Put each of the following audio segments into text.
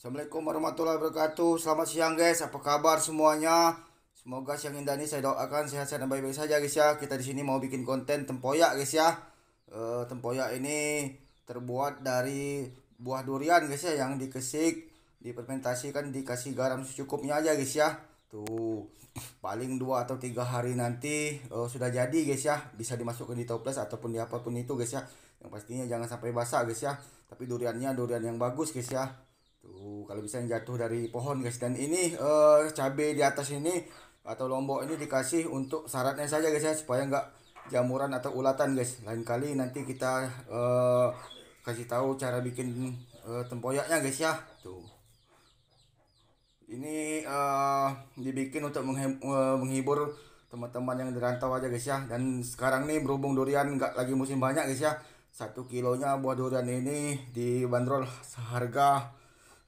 Assalamualaikum warahmatullahi wabarakatuh Selamat siang guys, apa kabar semuanya Semoga siang indah ini saya doakan sehat-sehat dan baik-baik saja guys ya Kita di sini mau bikin konten tempoyak guys ya e, Tempoyak ini terbuat dari buah durian guys ya Yang dikesik, dipermentasikan, dikasih garam secukupnya aja guys ya Tuh, paling dua atau tiga hari nanti e, sudah jadi guys ya Bisa dimasukkan di toples ataupun di apapun itu guys ya Yang pastinya jangan sampai basah guys ya Tapi duriannya durian yang bagus guys ya Tuh, kalau bisa jatuh dari pohon guys. Dan ini uh, eh, cabe di atas ini atau lombok ini dikasih untuk syaratnya saja guys ya supaya enggak jamuran atau ulatan guys. Lain kali nanti kita uh, kasih tahu cara bikin uh, tempoyaknya guys ya. Tuh. Ini uh, dibikin untuk menghibur teman-teman yang dirantau aja guys ya. Dan sekarang nih berhubung durian enggak lagi musim banyak guys ya. Satu kilonya buah durian ini dibanderol seharga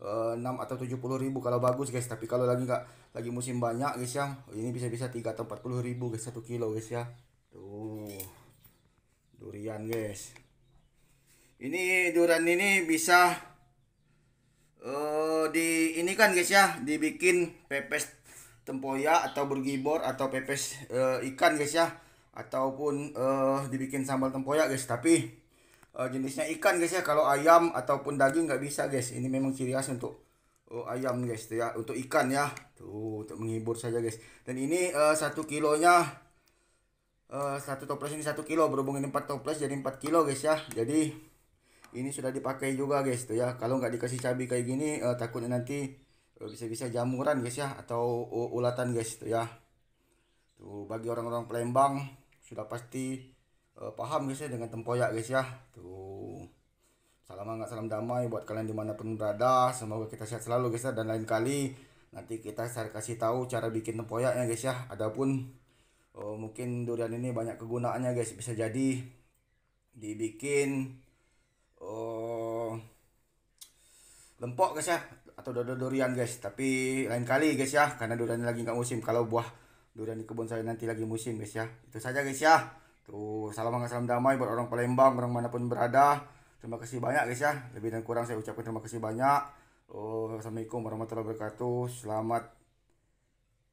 6 eh, atau 70 ribu kalau bagus guys tapi kalau lagi nggak lagi musim banyak guys ya ini bisa-bisa 3 atau 40 ribu guys 1 kilo guys ya tuh durian guys ini durian ini bisa uh, di ini kan guys ya dibikin pepes tempoyak atau bergibor atau pepes uh, ikan guys ya ataupun uh, dibikin sambal tempoyak guys tapi uh, jenisnya ikan guys ya kalau ayam ataupun daging nggak bisa guys ini memang ciri khas untuk uh, ayam guys tuh ya untuk ikan ya tuh untuk menghibur saja guys dan ini uh, satu kilonya uh, satu toples ini satu kilo berhubung ini empat toples jadi empat kilo guys ya jadi ini sudah dipakai juga guys tuh ya kalau nggak dikasih cabai kayak gini uh, takutnya nanti bisa-bisa jamuran guys ya atau ulatan guys tuh ya tuh bagi orang-orang Palembang sudah pasti uh, paham guys ya dengan tempoyak guys ya tuh salam hangat salam damai buat kalian dimanapun berada semoga kita sehat selalu guys ya dan lain kali nanti kita saya kasih tahu cara bikin tempoyaknya guys ya adapun uh, mungkin durian ini banyak kegunaannya guys bisa jadi dibikin uh, lempok guys ya atau dodol durian guys tapi lain kali guys ya karena durian lagi nggak musim kalau buah durian di kebun saya nanti lagi musim guys ya itu saja guys ya Tuh, gitu. salam hangat salam damai buat orang Palembang, orang manapun berada. Terima kasih banyak guys ya. Lebih dan kurang saya ucapkan terima kasih banyak. Oh, Assalamualaikum warahmatullahi wabarakatuh. Selamat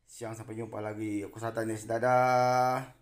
siang sampai jumpa lagi. Aku Satanis. Dadah.